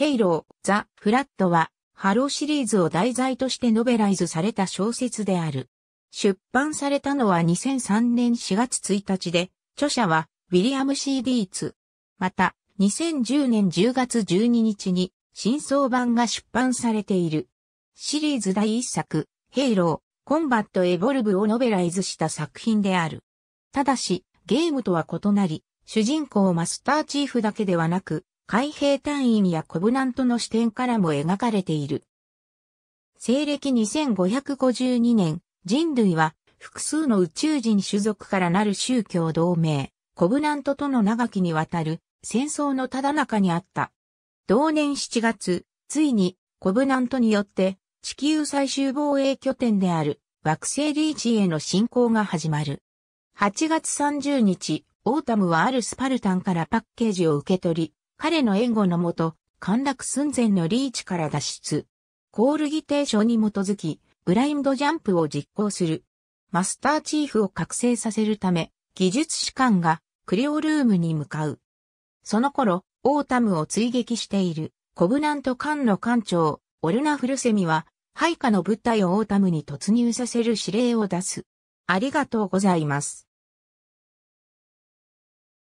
ヘイロー、ザ・フラットは、ハローシリーズを題材としてノベライズされた小説である。出版されたのは2003年4月1日で、著者は、ウィリアム・シー・ディーツ。また、2010年10月12日に、新装版が出版されている。シリーズ第1作、ヘイロー、コンバット・エボルブをノベライズした作品である。ただし、ゲームとは異なり、主人公マスターチーフだけではなく、海兵隊員やコブナントの視点からも描かれている。西暦2552年、人類は複数の宇宙人種族からなる宗教同盟、コブナントとの長きにわたる戦争のただ中にあった。同年7月、ついにコブナントによって地球最終防衛拠点である惑星リーチへの侵攻が始まる。8月30日、オータムはあるスパルタンからパッケージを受け取り、彼の援護のもと、陥落寸前のリーチから脱出。コールギテーションに基づき、ブラインドジャンプを実行する。マスターチーフを覚醒させるため、技術士官がクリオルームに向かう。その頃、オータムを追撃している、コブナント艦の艦長、オルナ・フルセミは、配下の物体をオータムに突入させる指令を出す。ありがとうございます。